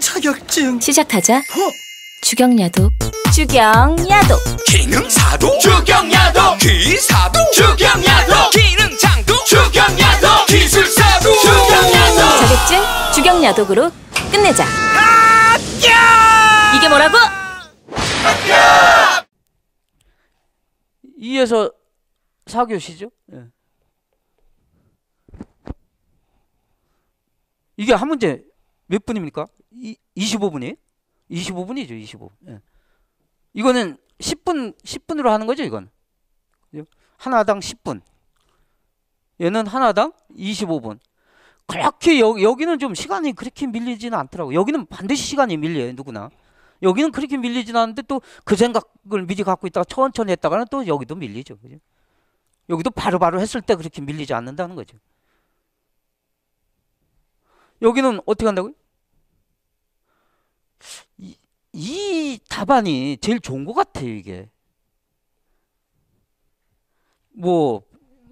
자격증 시작하자 어? 주경야도 주경야도 기능사도 주경야도 기사도 주경야도 기능장도 주경야도 기술사도 주경야도 자격증 주경야독으로 끝내자 이게 뭐라고? 이에서 사교시죠? 네. 예. 이게 한 문제 몇 분입니까? 이, 2 5분이 25분이죠, 25분. 예. 이거는 10분, 10분으로 하는 거죠, 이건. 하나당 10분. 얘는 하나당 25분. 그렇게 여, 여기는 좀 시간이 그렇게 밀리지는 않더라고. 여기는 반드시 시간이 밀려요, 누구나. 여기는 그렇게 밀리진 않는데 또 그 생각을 미리 갖고 있다가 천천히 했다가는 또 여기도 밀리죠. 그죠? 여기도 바로바로 바로 했을 때 그렇게 밀리지 않는다는 거죠. 여기는 어떻게 한다고요? 이 답안이 제일 좋은 것 같아요, 이게. 뭐,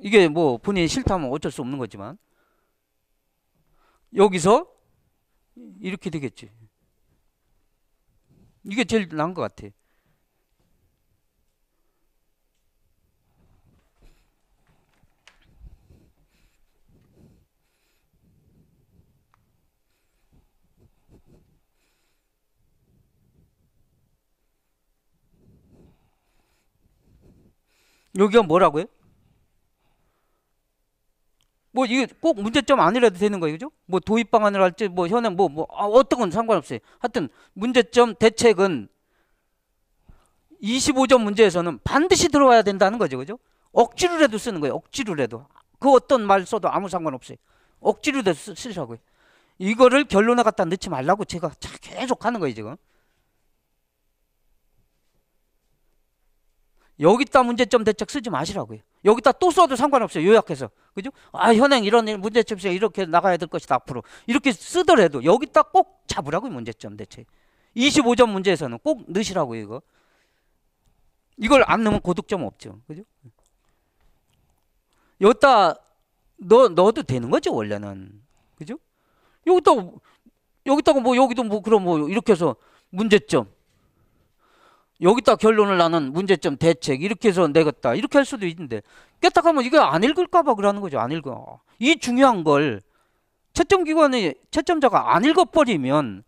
이게 뭐 본인이 싫다면 어쩔 수 없는 거지만. 여기서 이렇게 되겠지. 이게 제일 나은 것 같아. 여기가 뭐라고요? 뭐 이게 꼭 문제점 아니라도 되는 거예요, 그죠? 뭐 도입 방안을 할지 뭐 현행 뭐뭐 뭐, 아, 어떤 건 상관없어요. 하여튼 문제점 대책은 25점 문제에서는 반드시 들어와야 된다는 거죠, 그죠? 억지로라도 쓰는 거예요, 억지로라도. 그 어떤 말 써도 아무 상관없어요. 억지로라도 쓰, 쓰라고요 이거를 결론에 갖다 넣지 말라고 제가 계속 하는 거예요, 지금. 여기다 문제점 대책 쓰지 마시라고요. 여기다 또 써도 상관없어요. 요약해서. 그죠? 아, 현행 이런 일, 문제점 이 이렇게 나가야 될 것이다, 앞으로. 이렇게 쓰더라도 여기다 꼭 잡으라고요, 문제점 대책. 25점 문제에서는 꼭 넣으시라고요, 이거. 이걸 안 넣으면 고득점 없죠. 그죠? 여기다 넣, 넣어도 되는 거죠, 원래는. 그죠? 여기다, 여기다가 뭐, 여기도 뭐, 그럼 뭐, 이렇게 해서 문제점. 여기다 결론을 나는 문제점 대책 이렇게 해서 내겠다 이렇게 할 수도 있는데 깨딱하면 이거 안 읽을까 봐 그러는 거죠 안 읽어 이 중요한 걸 채점 기관의 채점자가 안 읽어버리면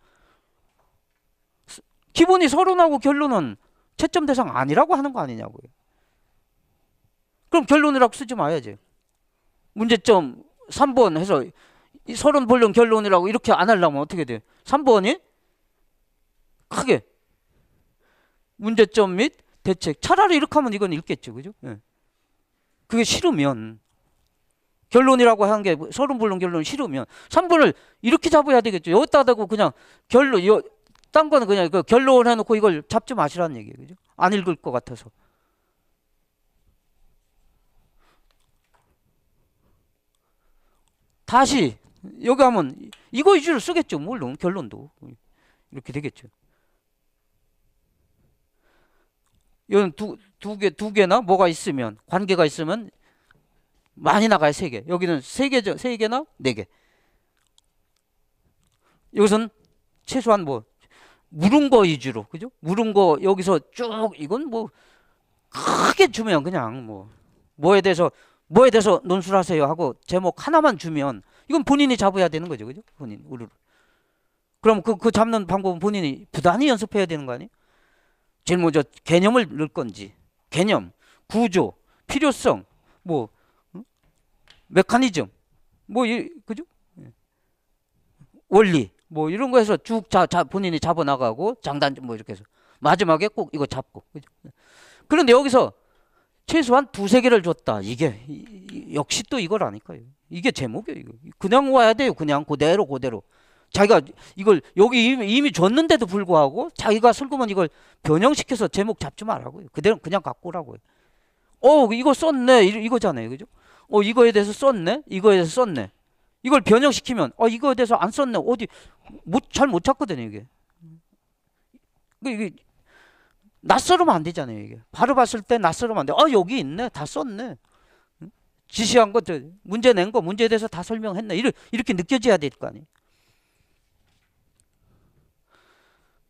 기본이 서론하고 결론은 채점 대상 아니라고 하는 거 아니냐고요 그럼 결론이라고 쓰지 마야지 문제점 3번 해서 이 서론 본론 결론이라고 이렇게 안 하려면 어떻게 돼 3번이 크게 문제점 및 대책. 차라리 이렇게 하면 이건 읽겠죠. 그죠? 예. 그게 싫으면 결론이라고 한 게 서른 불론 결론 싫으면 3분을 이렇게 잡아야 되겠죠. 여기다 대고 그냥 결론 여, 딴 거는 그냥 그 결론 을 해놓고 이걸 잡지 마시라는 얘기예요. 그죠? 안 읽을 것 같아서. 다시 여기 하면 이거 위주로 쓰겠죠. 물론 결론도 이렇게 되겠죠. 이건 두, 두 개, 두 개나 뭐가 있으면, 관계가 있으면 많이 나가요, 세 개. 여기는 세 개죠. 세 개나 네 개. 이것은 최소한 뭐, 물은 거 위주로, 그죠? 물은 거 여기서 쭉, 이건 뭐, 크게 주면 그냥 뭐, 뭐에 대해서, 뭐에 대해서 논술하세요 하고 제목 하나만 주면, 이건 본인이 잡아야 되는 거죠, 그죠? 본인, 우르르. 그럼 그, 그 잡는 방법은 본인이 부단히 연습해야 되는 거 아니에요? 제일 먼저 개념을 넣을 건지 개념, 구조, 필요성, 뭐 음? 메커니즘, 뭐 이, 그죠? 예. 원리 뭐 이런 거에서쭉 자, 자 본인이 잡아 나가고 장단 뭐 이렇게 해서 마지막에 꼭 이거 잡고 그죠? 예. 그런데 여기서 최소한 두세 개를 줬다. 이게 이, 역시 또 이거라니까요. 이게 제목이에요. 이거. 그냥 와야 돼요. 그냥 그대로 그대로. 자기가 이걸 여기 이미, 이미 줬는데도 불구하고 자기가 슬그머니 이걸 변형시켜서 제목 잡지 말라고요. 그대로 그냥 갖고 오라고요. 어, 이거 썼네. 이, 거잖아요 그죠? 어, 이거에 대해서 썼네. 이거에 대해서 썼네. 이걸 변형시키면 어, 이거에 대해서 안 썼네. 어디 잘 못 찾거든요, 이게. 그 이게 낯설으면 안 되잖아요, 이게. 바로 봤을 때 낯설으면 안 돼. 어, 여기 있네. 다 썼네. 지시한 것, 들 문제 낸 거, 문제에 대해서 다 설명했네. 이렇게 느껴져야 될 거 아니에요.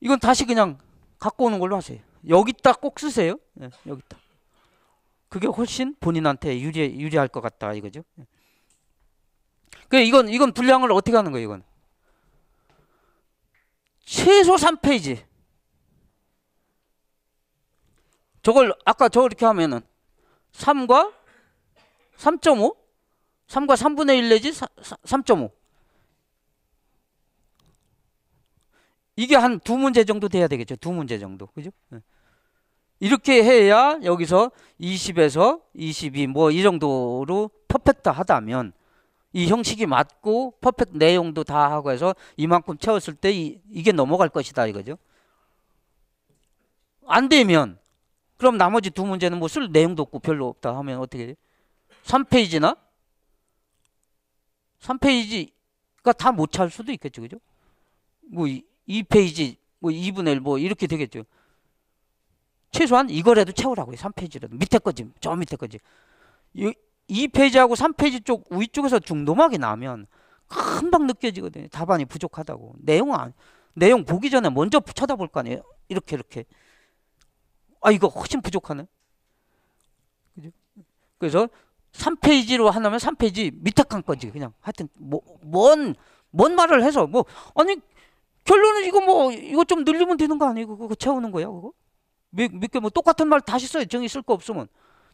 이건 다시 그냥 갖고 오는 걸로 하세요. 여기다 꼭 쓰세요. 네, 여기다. 그게 훨씬 본인한테 유리 유리할 것 같다 이거죠. 예. 그 이건 이건 분량을 어떻게 하는 거예요, 이건? 최소 3페이지. 저걸 아까 저 이렇게 하면은 3과 3.5 3과 3분의 1 내지 3.5 이게 한 두 문제 정도 돼야 되겠죠. 두 문제 정도. 그죠? 예. 이렇게 해야 여기서 20에서 22뭐이 뭐 정도로 퍼펙트 하다면 이 형식이 맞고 퍼펙트 내용도 다 하고 해서 이만큼 채웠을 때 이, 이게 넘어갈 것이다 이거죠. 안 되면 그럼 나머지 두 문제는 뭐 쓸 내용도 없고 별로 없다 하면 어떻게 돼? 3페이지나 3페이지가 다못찰 수도 있겠죠. 그죠? 뭐 이, 2페이지, 뭐 2분의 1, 뭐 이렇게 되겠죠. 최소한 이거라도 채우라고요. 3페이지라도. 밑에 거지, 저 밑에 거지. 이, 2페이지하고 3페이지 쪽 위쪽에서 중도막이 나면 금방 느껴지거든요. 답안이 부족하다고. 내용 안, 내용 보기 전에 먼저 쳐다볼 거 아니에요. 이렇게, 이렇게. 아, 이거 훨씬 부족하네. 그죠? 그래서 3페이지로 하려면 3페이지 밑에 칸까지 그냥 하여튼 뭐, 뭔, 뭔 말을 해서 뭐 아니 결론은 이거 뭐 이거 좀 늘리면 되는 거 아니고 에 그거 채우는 거야 그거? 몇개뭐 몇 똑같은 말 다시 써요 정이 쓸 거 없으면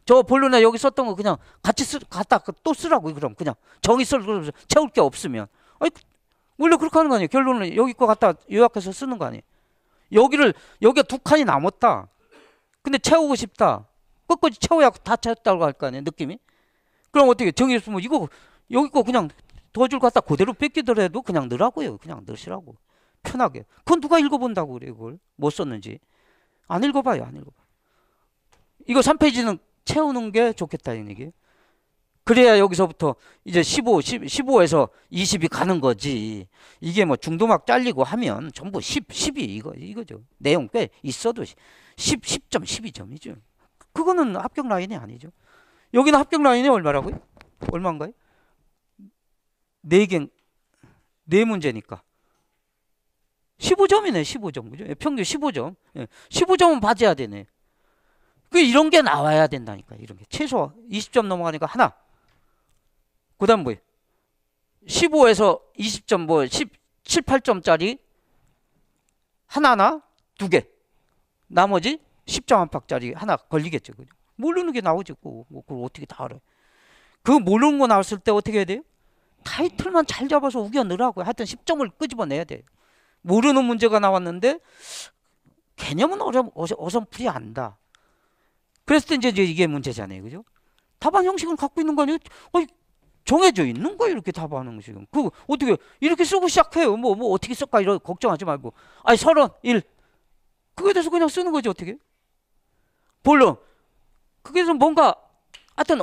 저 본론에 여기 썼던 거 그냥 같이 쓰 갖다 그 또 쓰라고 그럼 그냥 정이 쓸거 채울 게 없으면 아니 원래 그렇게 하는 거 아니에요 결론은 여기 거 갖다 요약해서 쓰는 거 아니에요 여기를 여기가 두 칸이 남았다 근데 채우고 싶다 끝까지 채워야 다 채웠다고 할 거 아니에요 느낌이 그럼 어떻게 정이 없으면 이거 여기 거 그냥 도와줄 거 갖다 그대로 뺏기더라도 그냥 넣으라고요 그냥 넣으시라고 편하게. 그건 누가 읽어본다고 그래, 그걸. 못 썼는지. 안 읽어봐요, 안 읽어봐. 이거 3페이지는 채우는 게 좋겠다, 이 얘기. 그래야 여기서부터 이제 15, 10, 15에서 20이 가는 거지. 이게 뭐 중도막 잘리고 하면 전부 10, 10이 이거, 이거죠. 내용 꽤 있어도 10, 10점, 12점이죠. 그거는 합격 라인이 아니죠. 여기는 합격 라인이 얼마라고요? 얼마인가요? 네 개, 네 문제니까. 15점이네, 15점. 그죠? 예, 평균 15점. 15점은 받아야 되네. 그 이런 게 나와야 된다니까. 이런 게 최소 20점 넘어가니까 하나. 그다음 뭐예요? 15에서 20점 뭐 17, 8점짜리 하나나 두 개. 나머지 10점 한팍짜리 하나 걸리겠죠. 그죠? 모르는 게 나오지. 그. 뭐 그걸 어떻게 다 알아요? 그 모르는 거 나왔을 때 어떻게 해야 돼요? 타이틀만 잘 잡아서 우겨 넣으라고 하여튼 10점을 끄집어내야 돼요. 모르는 문제가 나왔는데 개념은 어렴, 어선풀이 안다. 그랬을 때 이제, 이게 문제잖아요. 그죠? 답안 형식은 갖고 있는 거 아니에요? 아니, 정해져 있는 거예요. 이렇게 답안 형식은. 그 어떻게 이렇게 쓰고 시작해요. 뭐, 뭐 어떻게 쓸까 이런 걱정하지 말고. 아니 서른 일. 그거에 대해서 그냥 쓰는 거지 어떻게? 본론. 그게좀 뭔가 하여튼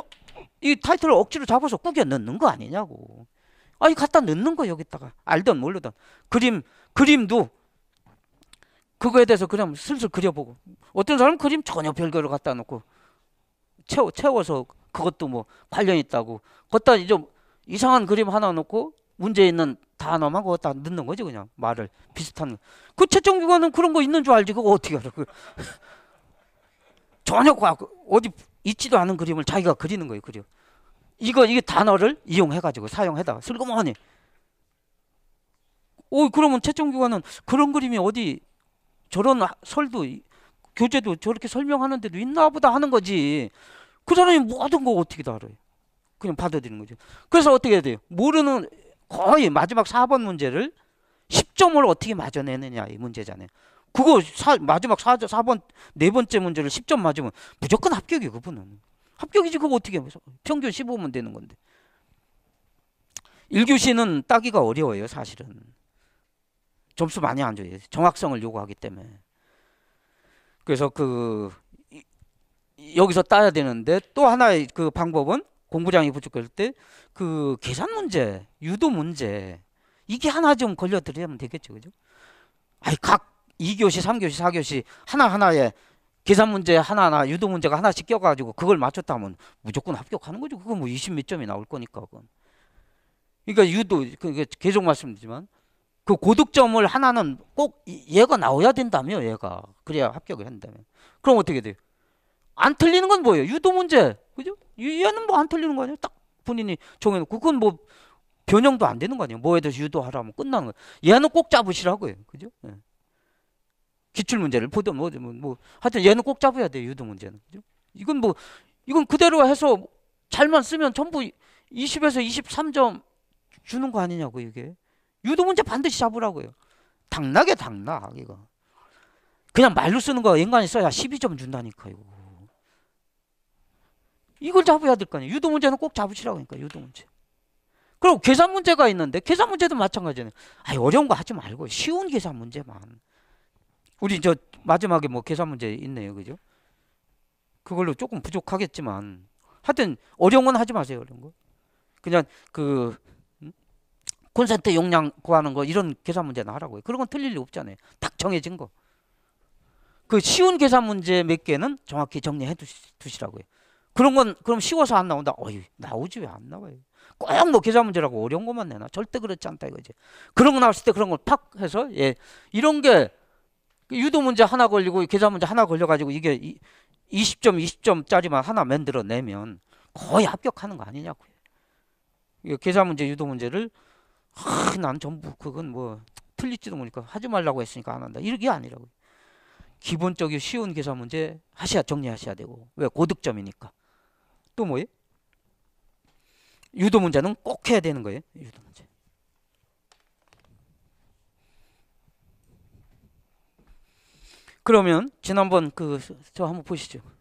이 타이틀을 억지로 잡아서 꾸겨 넣는 거 아니냐고. 아니 갖다 넣는 거 여기다가 알던 모르던 그림 그림도 그거에 대해서 그냥 슬슬 그려보고 어떤 사람은 그림 전혀 별거로 갖다 놓고 채워, 채워서 그것도 뭐 관련 있다고 거 걷다 좀 이상한 그림 하나 놓고 문제 있는 단어만 거기다 넣는 거지 그냥 말을 비슷한 그 채점기관은 그런 거 있는 줄 알지 그거 어떻게 알아 그 전혀 과학 어디 있지도 않은 그림을 자기가 그리는 거예요 그려 이거 이게 단어를 이용해 가지고 사용해다가 슬그머니 오, 그러면 채점교관은 그런 그림이 어디 저런 설도 교재도 저렇게 설명하는 데도 있나 보다 하는 거지. 그 사람이 모든 거 어떻게 다 알아요? 그냥 받아들이는 거죠. 그래서 어떻게 해야 돼요? 모르는 거의 마지막 4번 문제를 10점을 어떻게 맞아내느냐 이 문제잖아요. 그거 사, 마지막 4, 4번 네 번째 문제를 10점 맞으면 무조건 합격이에요. 그분은. 합격이지 그거 어떻게 해요? 평균 15면 되는 건데. 1교시는 따기가 어려워요. 사실은. 점수 많이 안 줘요. 정확성을 요구하기 때문에. 그래서 그 여기서 따야 되는데 또 하나의 그 방법은 공부량이 부족할 때 그 계산 문제, 유도 문제 이게 하나 좀 걸려드리면 되겠죠, 그죠? 아니 각 2교시, 3교시, 4교시 하나 하나에 계산 문제 하나하나 유도 문제가 하나씩 껴가지고 그걸 맞췄다면 무조건 합격하는 거죠. 그거 뭐20몇 점이 나올 거니까 그건. 그러니까 유도 그, 그 계속 말씀드리지만 그 고득점을 하나는 꼭 얘가 나와야 된다며 얘가 그래야 합격을 한다며 그럼 어떻게 돼요? 안 틀리는 건 뭐예요? 유도 문제 그죠? 얘는 뭐 안 틀리는 거 아니에요? 딱 본인이 정해놓고 그건 뭐 변형도 안 되는 거 아니에요? 뭐에 대해서 유도하라면 끝나는 거예요. 얘는 꼭 잡으시라고요. 그죠? 예. 기출 문제를 보든 뭐, 뭐, 뭐 하여튼 얘는 꼭 잡아야 돼요. 유도 문제는. 그죠? 이건 뭐 이건 그대로 해서 잘만 쓰면 전부 20에서 23점 주는 거 아니냐고 이게. 유도 문제 반드시 잡으라고요. 당나게 당나 이거. 그냥 말로 쓰는 거 인간이 써야 12점 준다니까요. 이걸 잡아야 될 거 아니에요. 유도 문제는 꼭 잡으시라고 하니까 유도 문제. 그리고 계산 문제가 있는데 계산 문제도 마찬가지네. 아 어려운 거 하지 말고 쉬운 계산 문제만. 우리 저 마지막에 뭐 계산 문제 있네요, 그죠? 그걸로 조금 부족하겠지만 하여튼 어려운 건 하지 마세요, 어려운 거. 그냥 그 콘센트 용량 구하는 거 이런 계산 문제나 하라고요. 그런 건 틀릴 리 없잖아요. 딱 정해진 거. 그 쉬운 계산 문제 몇 개는 정확히 정리해 두시, 라고요 그런 건 그럼 쉬워서 안 나온다. 어이 나오지 왜 안 나와요? 꼭뭐 계산 문제라고 어려운 것만 내나? 절대 그렇지 않다 이거지. 그런 거 나왔을 때 그런 걸팍 해서 예 이런 게 유도 문제 하나 걸리고 계산 문제 하나 걸려가지고 이게 이, 20점 20점짜리만 하나 만들어내면 거의 합격하는 거 아니냐고요. 이 계산 문제 유도 문제를 아, 난 전부 그건 뭐 틀릴지도 모르니까 하지 말라고 했으니까 안 한다. 이게 아니라고 기본적인 쉬운 계산 문제 하셔야 정리하셔야 되고 왜 고득점이니까 또 뭐예요? 유도 문제는 꼭 해야 되는 거예요. 유도 문제. 그러면 지난번 그 저 한번 보시죠.